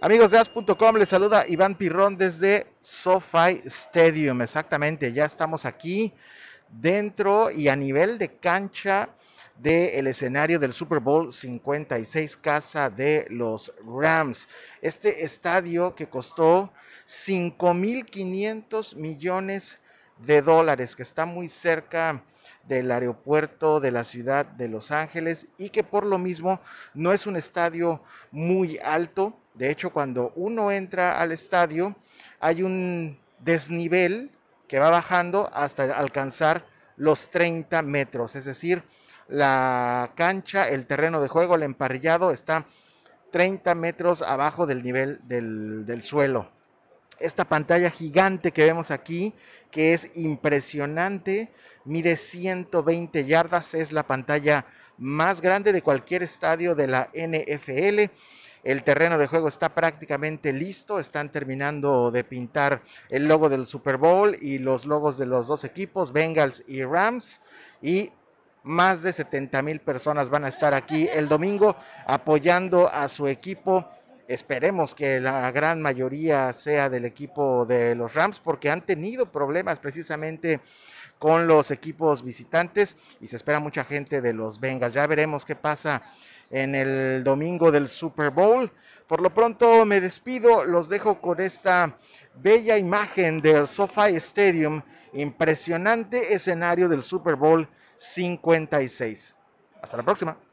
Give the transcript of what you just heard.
Amigos de AS.com, les saluda Iván Pirrón desde SoFi Stadium. Exactamente, ya estamos aquí dentro y a nivel de cancha del escenario del Super Bowl 56, casa de los Rams. Este estadio que costó 5.500 millones de dólares, que está muy cerca del aeropuerto de la ciudad de Los Ángeles y que por lo mismo no es un estadio muy alto. De hecho, cuando uno entra al estadio hay un desnivel que va bajando hasta alcanzar los 30 metros. Es decir, la cancha, el terreno de juego, el emparrillado está 30 metros abajo del nivel del, del suelo esta pantalla gigante que vemos aquí, que es impresionante, mide 120 yardas, es la pantalla más grande de cualquier estadio de la NFL. El terreno de juego está prácticamente listo, están terminando de pintar el logo del Super Bowl y los logos de los dos equipos, Bengals y Rams, y más de 70 mil personas van a estar aquí el domingo apoyando a su equipo Esperemos que la gran mayoría sea del equipo de los Rams porque han tenido problemas precisamente con los equipos visitantes y se espera mucha gente de los Bengals. Ya veremos qué pasa en el domingo del Super Bowl. Por lo pronto me despido, los dejo con esta bella imagen del SoFi Stadium, impresionante escenario del Super Bowl 56. Hasta la próxima.